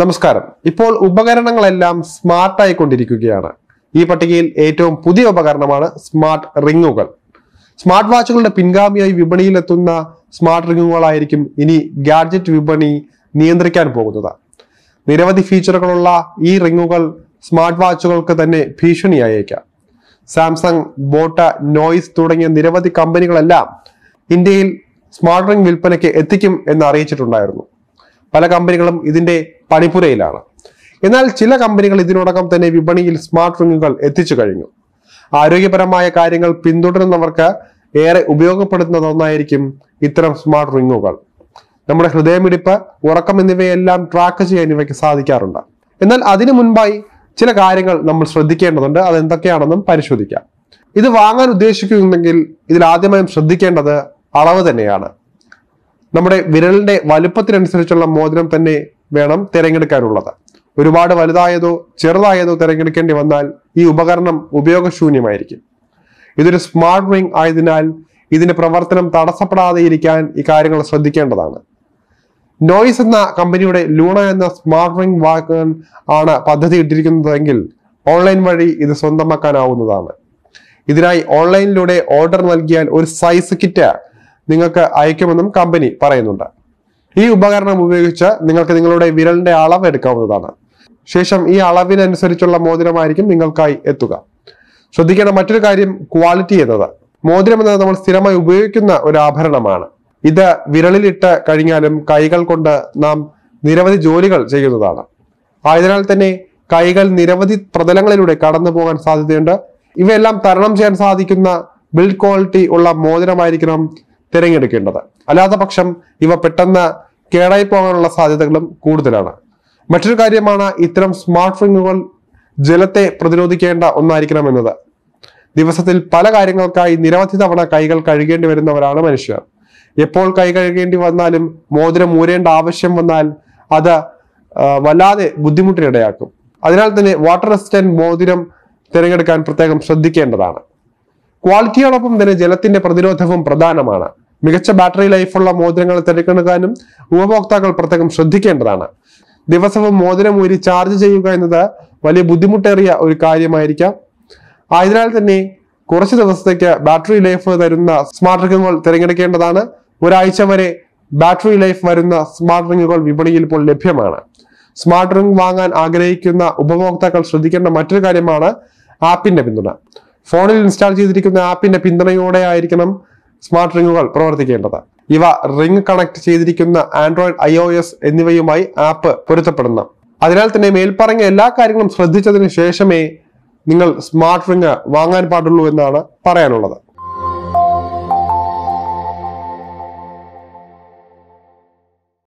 നമസ്കാരം ഇപ്പോൾ ഉപകരണങ്ങളെല്ലാം സ്മാർട്ടായി ആയിക്കൊണ്ടിരിക്കുകയാണ് ഈ പട്ടികയിൽ ഏറ്റവും പുതിയ ഉപകരണമാണ് സ്മാർട്ട് റിങ്ങുകൾ സ്മാർട്ട് വാച്ചുകളുടെ പിൻഗാമിയായി വിപണിയിലെത്തുന്ന സ്മാർട്ട് റിങ്ങുകളായിരിക്കും ഇനി ഗാഡ്ജറ്റ് വിപണി നിയന്ത്രിക്കാൻ പോകുന്നത് നിരവധി ഫീച്ചറുകളുള്ള ഈ റിങ്ങുകൾ സ്മാർട്ട് വാച്ചുകൾക്ക് തന്നെ ഭീഷണിയായേക്കാം സാംസങ് ബോട്ട നോയിസ് തുടങ്ങിയ നിരവധി കമ്പനികളെല്ലാം ഇന്ത്യയിൽ സ്മാർട്ട് റിംഗ് വിൽപ്പനയ്ക്ക് എത്തിക്കും എന്ന് അറിയിച്ചിട്ടുണ്ടായിരുന്നു പല കമ്പനികളും ഇതിന്റെ പണിപ്പുരയിലാണ് എന്നാൽ ചില കമ്പനികൾ ഇതിനോടകം തന്നെ വിപണിയിൽ സ്മാർട്ട് റിങ്ങുകൾ എത്തിച്ചു കഴിഞ്ഞു ആരോഗ്യപരമായ കാര്യങ്ങൾ പിന്തുടരുന്നവർക്ക് ഏറെ ഉപയോഗപ്പെടുത്തുന്നത് ഒന്നായിരിക്കും ഇത്തരം സ്മാർട്ട് റിങ്ങുകൾ നമ്മുടെ ഹൃദയമിടിപ്പ് ഉറക്കം എന്നിവയെല്ലാം ട്രാക്ക് ചെയ്യാൻ ഇവയ്ക്ക് സാധിക്കാറുണ്ട് എന്നാൽ അതിനു മുൻപായി ചില കാര്യങ്ങൾ നമ്മൾ ശ്രദ്ധിക്കേണ്ടതുണ്ട് അതെന്തൊക്കെയാണെന്നും പരിശോധിക്കാം ഇത് വാങ്ങാൻ ഉദ്ദേശിക്കുന്നുണ്ടെങ്കിൽ ഇതിൽ ആദ്യമായും ശ്രദ്ധിക്കേണ്ടത് അളവ് തന്നെയാണ് നമ്മുടെ വിരലിന്റെ വലുപ്പത്തിനനുസരിച്ചുള്ള മോതിരം തന്നെ വേണം തിരഞ്ഞെടുക്കാനുള്ളത് ഒരുപാട് വലുതായതോ ചെറുതായതോ തിരഞ്ഞെടുക്കേണ്ടി വന്നാൽ ഈ ഉപകരണം ഉപയോഗശൂന്യമായിരിക്കും ഇതൊരു സ്മാർട്ട് റിംഗ് ആയതിനാൽ ഇതിന്റെ പ്രവർത്തനം തടസ്സപ്പെടാതെ ഇരിക്കാൻ കാര്യങ്ങൾ ശ്രദ്ധിക്കേണ്ടതാണ് നോയിസ് എന്ന കമ്പനിയുടെ ലൂണ എന്ന സ്മാർട്ട് റിംഗ് വാങ്ങാൻ ആണ് പദ്ധതി ഇട്ടിരിക്കുന്നതെങ്കിൽ ഓൺലൈൻ വഴി ഇത് സ്വന്തമാക്കാനാവുന്നതാണ് ഇതിനായി ഓൺലൈനിലൂടെ ഓർഡർ നൽകിയാൽ ഒരു സൈസ് കിറ്റ് നിങ്ങൾക്ക് അയക്കുമെന്നും കമ്പനി പറയുന്നുണ്ട് ഈ ഉപകരണം ഉപയോഗിച്ച് നിങ്ങൾക്ക് നിങ്ങളുടെ വിരലിന്റെ അളവ് എടുക്കാവുന്നതാണ് ശേഷം ഈ അളവിനനുസരിച്ചുള്ള മോതിരമായിരിക്കും നിങ്ങൾക്കായി എത്തുക ശ്രദ്ധിക്കേണ്ട മറ്റൊരു കാര്യം ക്വാളിറ്റി എന്നത് മോതിരം എന്നത് നമ്മൾ സ്ഥിരമായി ഉപയോഗിക്കുന്ന ഒരു ആഭരണമാണ് ഇത് വിരളിലിട്ട് കഴിഞ്ഞാലും കൈകൾ കൊണ്ട് നാം നിരവധി ജോലികൾ ചെയ്യുന്നതാണ് ആയതിനാൽ തന്നെ കൈകൾ നിരവധി പ്രതലങ്ങളിലൂടെ കടന്നു പോകാൻ സാധ്യതയുണ്ട് ഇവയെല്ലാം തരണം ചെയ്യാൻ സാധിക്കുന്ന ബിൽഡ് ക്വാളിറ്റി ഉള്ള മോതിരമായിരിക്കണം തിരഞ്ഞെടുക്കേണ്ടത് അല്ലാത്ത പക്ഷം ഇവ പെട്ടെന്ന് കേടായി പോകാനുള്ള സാധ്യതകളും കൂടുതലാണ് മറ്റൊരു കാര്യമാണ് ഇത്തരം സ്മാർട്ട് ഫോണുകൾ ജലത്തെ പ്രതിരോധിക്കേണ്ട ഒന്നായിരിക്കണം എന്നത് ദിവസത്തിൽ പല കാര്യങ്ങൾക്കായി നിരവധി തവണ കൈകൾ കഴുകേണ്ടി വരുന്നവരാണ് മനുഷ്യർ എപ്പോൾ കൈ കഴുകേണ്ടി വന്നാലും മോതിരം ഊരേണ്ട ആവശ്യം വന്നാൽ അത് വല്ലാതെ ബുദ്ധിമുട്ടിനിടയാക്കും അതിനാൽ തന്നെ വാട്ടർ റെസിസ്റ്റന്റ് മോതിരം തിരഞ്ഞെടുക്കാൻ പ്രത്യേകം ശ്രദ്ധിക്കേണ്ടതാണ് ക്വാളിറ്റിയോടൊപ്പം തന്നെ ജലത്തിന്റെ പ്രതിരോധവും പ്രധാനമാണ് മികച്ച ബാറ്ററി ലൈഫുള്ള മോതിരങ്ങൾ തിരഞ്ഞെടുക്കാനും ഉപഭോക്താക്കൾ പ്രത്യേകം ശ്രദ്ധിക്കേണ്ടതാണ് ദിവസവും മോതിരം ഊരി ചാർജ് ചെയ്യുക എന്നത് വലിയ ബുദ്ധിമുട്ടേറിയ ഒരു കാര്യമായിരിക്കാം ആയതിനാൽ തന്നെ കുറച്ച് ദിവസത്തേക്ക് ബാറ്ററി ലൈഫ് തരുന്ന സ്മാർട്ട് റിങ്ങുകൾ തിരഞ്ഞെടുക്കേണ്ടതാണ് ഒരാഴ്ച വരെ ബാറ്ററി ലൈഫ് വരുന്ന സ്മാർട്ട് റിങ്ങുകൾ വിപണിയിൽ ഇപ്പോൾ ലഭ്യമാണ് സ്മാർട്ട് റിംഗ് വാങ്ങാൻ ആഗ്രഹിക്കുന്ന ഉപഭോക്താക്കൾ ശ്രദ്ധിക്കേണ്ട മറ്റൊരു കാര്യമാണ് ആപ്പിന്റെ പിന്തുണ ഫോണിൽ ഇൻസ്റ്റാൾ ചെയ്തിരിക്കുന്ന ആപ്പിന്റെ പിന്തുണയോടെ ആയിരിക്കണം സ്മാർട്ട് റിങ്ങുകൾ പ്രവർത്തിക്കേണ്ടത് ഇവ റിംഗ് കണക്ട് ചെയ്തിരിക്കുന്ന ആൻഡ്രോയിഡ് ഐ എന്നിവയുമായി ആപ്പ് പൊരുത്തപ്പെടുന്നു അതിനാൽ തന്നെ മേൽപ്പറഞ്ഞ എല്ലാ കാര്യങ്ങളും ശ്രദ്ധിച്ചതിന് ശേഷമേ നിങ്ങൾ സ്മാർട്ട് റിങ് വാങ്ങാൻ പാടുള്ളൂ എന്നാണ് പറയാനുള്ളത്